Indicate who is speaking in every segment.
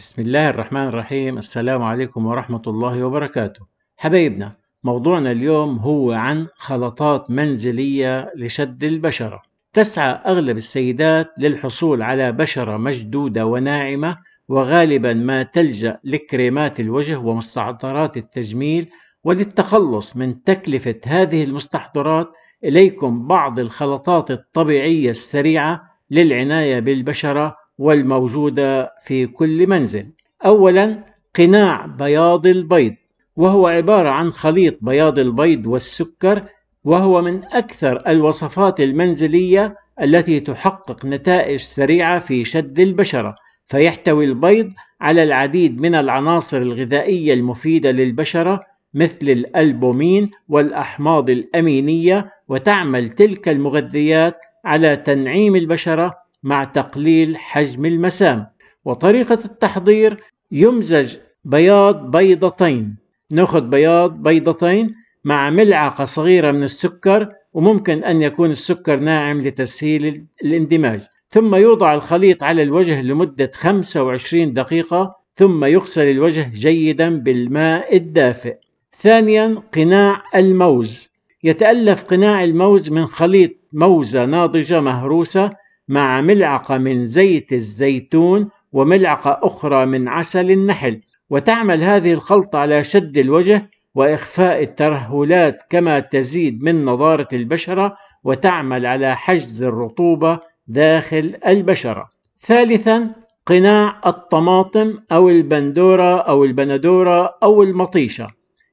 Speaker 1: بسم الله الرحمن الرحيم السلام عليكم ورحمة الله وبركاته حبايبنا موضوعنا اليوم هو عن خلطات منزلية لشد البشرة تسعى أغلب السيدات للحصول على بشرة مشدودة وناعمة وغالبا ما تلجأ لكريمات الوجه ومستحضرات التجميل وللتخلص من تكلفة هذه المستحضرات إليكم بعض الخلطات الطبيعية السريعة للعناية بالبشرة والموجودة في كل منزل أولا قناع بياض البيض وهو عبارة عن خليط بياض البيض والسكر وهو من أكثر الوصفات المنزلية التي تحقق نتائج سريعة في شد البشرة فيحتوي البيض على العديد من العناصر الغذائية المفيدة للبشرة مثل الألبومين والأحماض الأمينية وتعمل تلك المغذيات على تنعيم البشرة مع تقليل حجم المسام وطريقة التحضير يمزج بياض بيضتين ناخذ بياض بيضتين مع ملعقة صغيرة من السكر وممكن أن يكون السكر ناعم لتسهيل الاندماج ثم يوضع الخليط على الوجه لمدة 25 دقيقة ثم يغسل الوجه جيدا بالماء الدافئ ثانيا قناع الموز يتألف قناع الموز من خليط موزة ناضجة مهروسة مع ملعقة من زيت الزيتون وملعقة أخرى من عسل النحل وتعمل هذه الخلطة على شد الوجه وإخفاء الترهلات كما تزيد من نضارة البشرة وتعمل على حجز الرطوبة داخل البشرة ثالثا قناع الطماطم أو البندورة أو البندورة أو المطيشة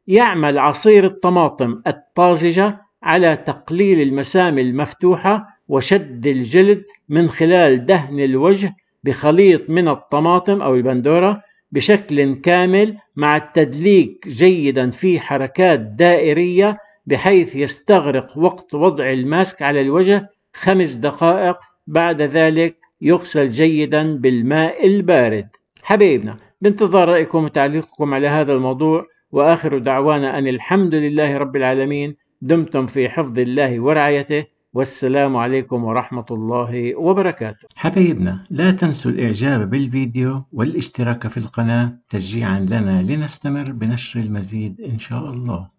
Speaker 1: يعمل عصير الطماطم الطازجة على تقليل المسام المفتوحة وشد الجلد من خلال دهن الوجه بخليط من الطماطم أو البندورة بشكل كامل مع التدليك جيدا في حركات دائرية بحيث يستغرق وقت وضع الماسك على الوجه خمس دقائق بعد ذلك يغسل جيدا بالماء البارد حبيبنا بانتظار رأيكم وتعليقكم على هذا الموضوع وآخر دعوانا أن الحمد لله رب العالمين دمتم في حفظ الله ورعايته والسلام عليكم ورحمة الله وبركاته حبيبنا لا تنسوا الإعجاب بالفيديو والاشتراك في القناة تشجيعا لنا لنستمر بنشر المزيد إن شاء الله